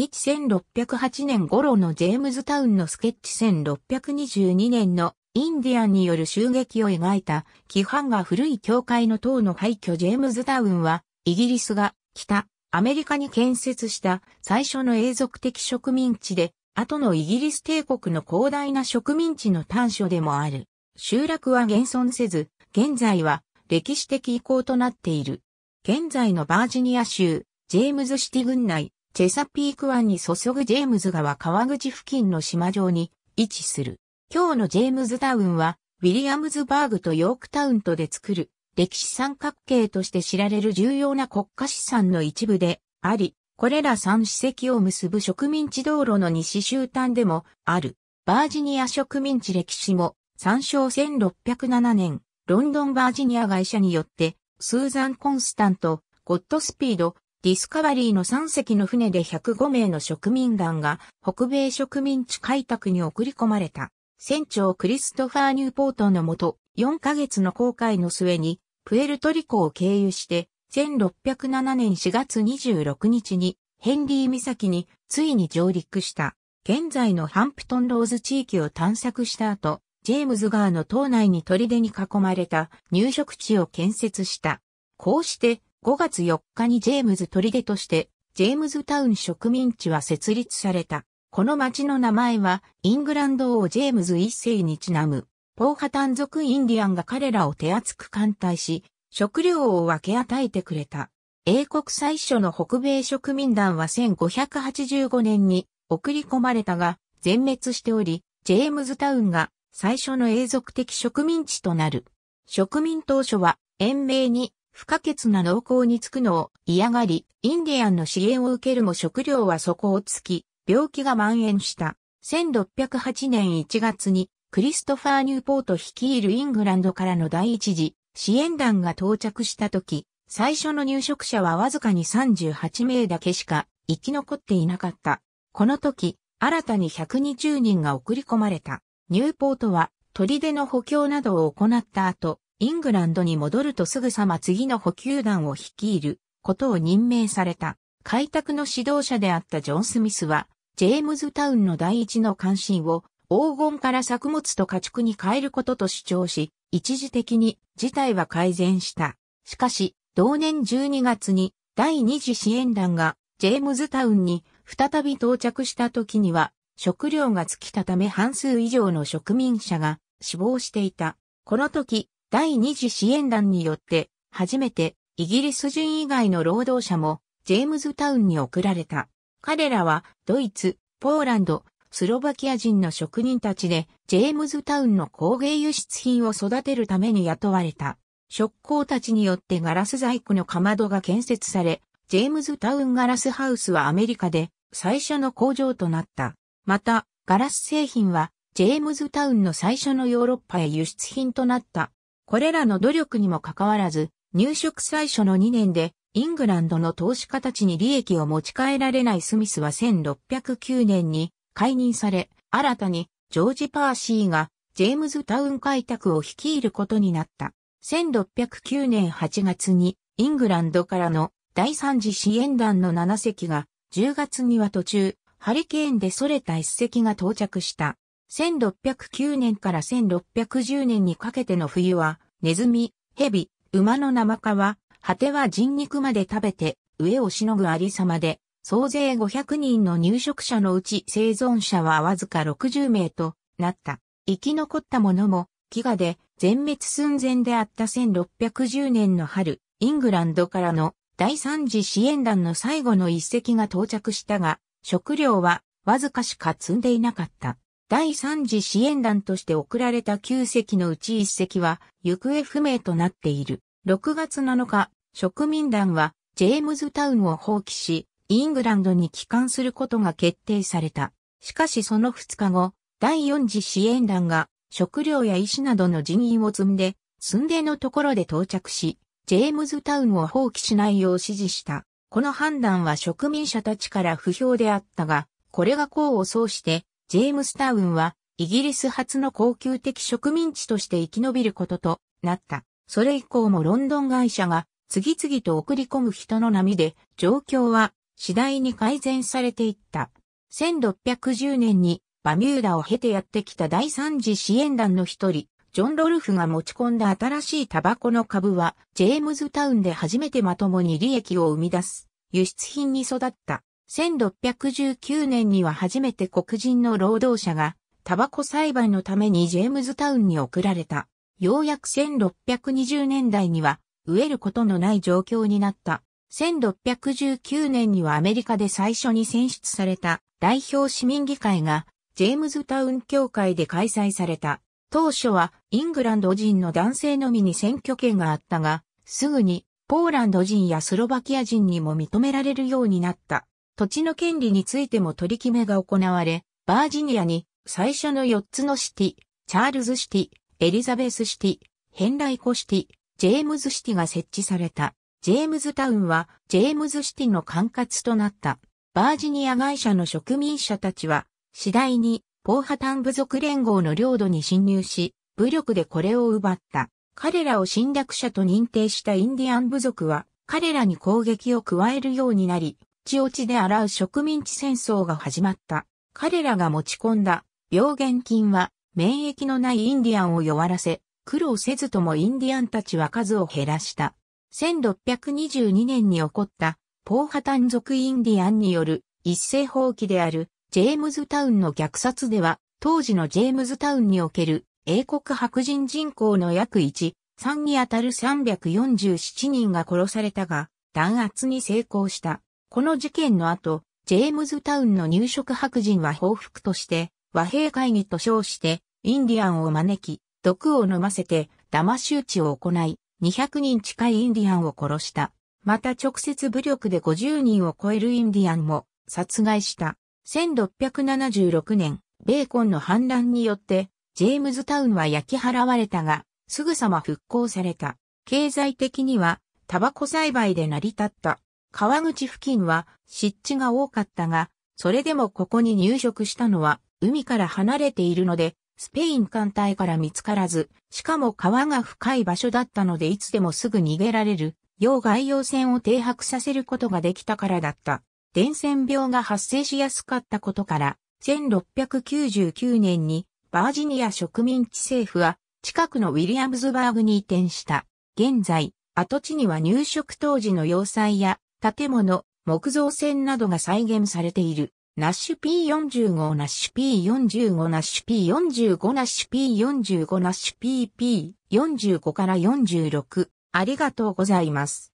1608年頃のジェームズタウンのスケッチ1622年のインディアンによる襲撃を描いた規範が古い教会の塔の廃墟ジェームズタウンはイギリスが北アメリカに建設した最初の永続的植民地で後のイギリス帝国の広大な植民地の短所でもある。集落は現存せず、現在は歴史的遺構となっている。現在のバージニア州、ジェームズシティ郡内、チェサピーク湾に注ぐジェームズ川川口付近の島上に位置する。今日のジェームズタウンは、ウィリアムズバーグとヨークタウンとで作る歴史三角形として知られる重要な国家資産の一部であり、これら三史跡を結ぶ植民地道路の西終端でもある。バージニア植民地歴史も参照1607年、ロンドンバージニア会社によって、スーザン・コンスタント、ゴッドスピード、ディスカバリーの3隻の船で105名の植民団が北米植民地開拓に送り込まれた。船長クリストファー・ニューポートのもと、4ヶ月の航海の末に、プエルトリコを経由して、1607年4月26日に、ヘンリー岬についに上陸した。現在のハンプトンローズ地域を探索した後、ジェームズ川の島内に砦に囲まれた入植地を建設した。こうして5月4日にジェームズ砦として、ジェームズタウン植民地は設立された。この町の名前は、イングランド王ジェームズ一世にちなむ、ポーハタン族インディアンが彼らを手厚く艦隊し、食料を分け与えてくれた。英国最初の北米植民団は1585年に送り込まれたが、全滅しており、ジェームズタウンが最初の永続的植民地となる。植民当初は、延命に不可欠な農耕につくのを嫌がり、インディアンの支援を受けるも食料は底をつき、病気が蔓延した。1608年1月に、クリストファー・ニューポート率いるイングランドからの第一次支援団が到着した時、最初の入植者はわずかに38名だけしか生き残っていなかった。この時、新たに120人が送り込まれた。ニューポートは砦の補強などを行った後、イングランドに戻るとすぐさま次の補給団を率いることを任命された。開拓の指導者であったジョン・スミスは、ジェームズタウンの第一の関心を黄金から作物と家畜に変えることと主張し、一時的に事態は改善した。しかし、同年12月に第二次支援団がジェームズタウンに再び到着した時には、食料が尽きたため半数以上の植民者が死亡していた。この時、第二次支援団によって、初めてイギリス人以外の労働者もジェームズタウンに送られた。彼らはドイツ、ポーランド、スロバキア人の職人たちでジェームズタウンの工芸輸出品を育てるために雇われた。職工たちによってガラス細工のかまどが建設され、ジェームズタウンガラスハウスはアメリカで最初の工場となった。また、ガラス製品はジェームズタウンの最初のヨーロッパへ輸出品となった。これらの努力にもかかわらず、入植最初の2年で、イングランドの投資家たちに利益を持ち帰られないスミスは1609年に解任され、新たにジョージ・パーシーがジェームズタウン開拓を率いることになった。1609年8月にイングランドからの第三次支援団の7隻が10月には途中ハリケーンでそれた1隻が到着した。1609年から1610年にかけての冬は、ネズミ、蛇、馬の生皮、果ては人肉まで食べて、飢えをしのぐありさまで、総勢500人の入植者のうち生存者はわずか60名となった。生き残った者も、飢餓で全滅寸前であった1610年の春、イングランドからの第三次支援団の最後の一隻が到着したが、食料はわずかしか積んでいなかった。第3次支援団として送られた9隻のうち1隻は行方不明となっている。6月7日、植民団はジェームズタウンを放棄し、イングランドに帰還することが決定された。しかしその2日後、第4次支援団が食料や医師などの人員を積んで、寸でのところで到着し、ジェームズタウンを放棄しないよう指示した。この判断は植民者たちから不評であったが、これが功を奏してジェームスタウンは、イギリス初の高級的植民地として生き延びることとなった。それ以降もロンドン会社が次々と送り込む人の波で、状況は次第に改善されていった。1610年にバミューダを経てやってきた第三次支援団の一人、ジョン・ロルフが持ち込んだ新しいタバコの株は、ジェームズタウンで初めてまともに利益を生み出す、輸出品に育った。1619年には初めて黒人の労働者がタバコ栽培のためにジェームズタウンに送られた。ようやく1620年代には飢えることのない状況になった。1619年にはアメリカで最初に選出された代表市民議会がジェームズタウン協会で開催された。当初はイングランド人の男性のみに選挙権があったが、すぐにポーランド人やスロバキア人にも認められるようになった。土地の権利についても取り決めが行われ、バージニアに最初の4つのシティ、チャールズシティ、エリザベスシティ、ヘンライコシティ、ジェームズシティが設置された。ジェームズタウンはジェームズシティの管轄となった。バージニア会社の植民者たちは次第にポーハタン部族連合の領土に侵入し、武力でこれを奪った。彼らを侵略者と認定したインディアン部族は彼らに攻撃を加えるようになり、地を地で洗う植民地戦争が始まった。彼らが持ち込んだ病原菌は免疫のないインディアンを弱らせ、苦労せずともインディアンたちは数を減らした。1622年に起こったポーハタン族インディアンによる一斉放棄であるジェームズタウンの虐殺では、当時のジェームズタウンにおける英国白人人口の約1、3にあたる347人が殺されたが、弾圧に成功した。この事件の後、ジェームズタウンの入植白人は報復として、和平会議と称して、インディアンを招き、毒を飲ませて、騙し討ちを行い、200人近いインディアンを殺した。また直接武力で50人を超えるインディアンも殺害した。1676年、ベーコンの反乱によって、ジェームズタウンは焼き払われたが、すぐさま復興された。経済的には、タバコ栽培で成り立った。川口付近は湿地が多かったが、それでもここに入植したのは海から離れているので、スペイン艦隊から見つからず、しかも川が深い場所だったのでいつでもすぐ逃げられる、要外洋船を停泊させることができたからだった。伝染病が発生しやすかったことから、1699年にバージニア植民地政府は近くのウィリアムズバーグに移転した。現在、跡地には入植当時の要塞や建物、木造船などが再現されている。ナッシュ P45、ナッシュ P45、ナッシュ P45、ナッシュ P45、ナッシュ PP45 から46。ありがとうございます。